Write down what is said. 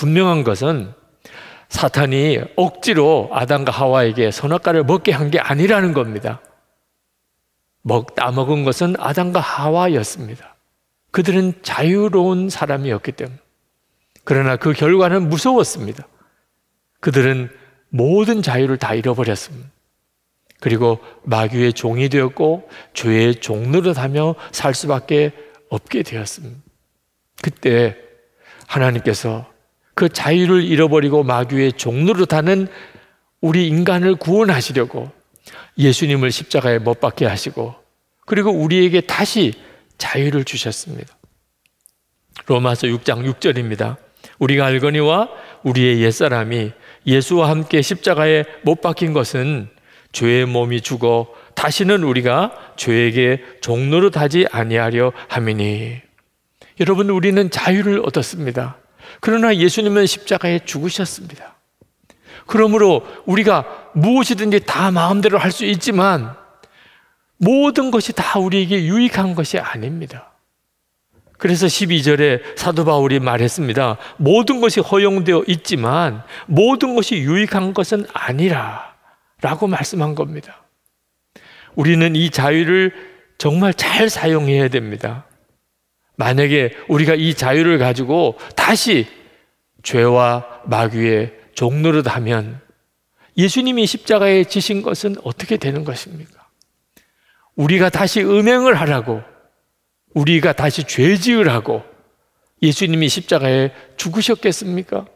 분명한 것은 사탄이 억지로 아담과 하와에게 선악과를 먹게 한 게 아니라는 겁니다. 먹, 따먹은 것은 아담과 하와였습니다. 그들은 자유로운 사람이었기 때문에. 그러나 그 결과는 무서웠습니다. 그들은 모든 자유를 다 잃어버렸습니다. 그리고 마귀의 종이 되었고 죄의 종노릇하며 살 수밖에 없게 되었습니다. 그때 하나님께서 그 자유를 잃어버리고 마귀의 종노로타는 우리 인간을 구원하시려고 예수님을 십자가에 못 박게 하시고 그리고 우리에게 다시 자유를 주셨습니다. 로마서 6장 6절입니다. 우리가 알거니와 우리의 옛사람이 예수와 함께 십자가에 못 박힌 것은 죄의 몸이 죽어 다시는 우리가 죄에게 종로를 타지 아니하려 함이니 여러분 우리는 자유를 얻었습니다. 그러나 예수님은 십자가에 죽으셨습니다. 그러므로 우리가 무엇이든지 다 마음대로 할 수 있지만 모든 것이 다 우리에게 유익한 것이 아닙니다. 그래서 12절에 사도 바울이 말했습니다. 모든 것이 허용되어 있지만 모든 것이 유익한 것은 아니라 라고 말씀한 겁니다. 우리는 이 자유를 정말 잘 사용해야 됩니다. 만약에 우리가 이 자유를 가지고 다시 죄와 마귀의 종로를 하면 예수님이 십자가에 지신 것은 어떻게 되는 것입니까? 우리가 다시 음행을 하라고, 우리가 다시 죄 지으라고 예수님이 십자가에 죽으셨겠습니까?